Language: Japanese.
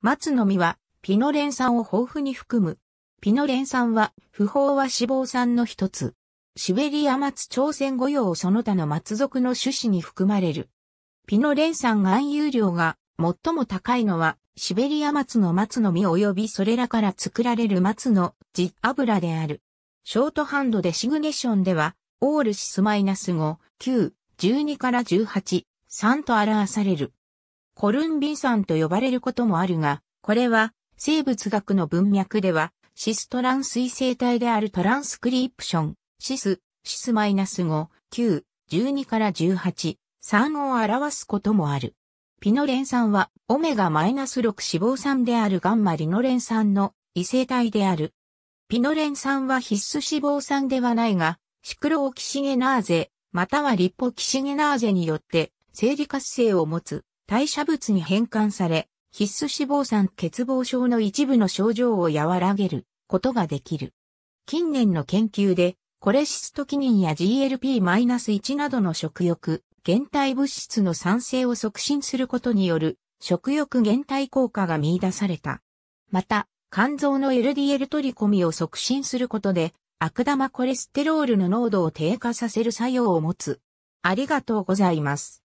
松の実は、ピノレン酸を豊富に含む。ピノレン酸は、不飽和脂肪酸の一つ。シベリア松朝鮮御用その他の松属の種子に含まれる。ピノレン酸含有量が最も高いのは、シベリア松の松の実及びそれらから作られる松の実油である。ショートハンドでシグネションでは、オールシスマイナス5、9、12から18、3と表される。コルンビ酸と呼ばれることもあるが、これは生物学の文脈では、シストラン水生体であるトランスクリプション、シス、シスマイナス -5、9、12から18、3を表すこともある。ピノレン酸は、オメガマイナス -6 脂肪酸であるガンマリノレン酸の異性体である。ピノレン酸は必須脂肪酸ではないが、シクロオキシゲナーゼ、またはリポキシゲナーゼによって、生理活性を持つ。代謝物に変換され、必須脂肪酸欠乏症の一部の症状を和らげることができる。近年の研究で、コレシストキニンや GLP-1 などの食欲、減退物質の酸性を促進することによる食欲減退効果が見出された。また、肝臓の LDL 取り込みを促進することで、悪玉コレステロールの濃度を低下させる作用を持つ。ありがとうございます。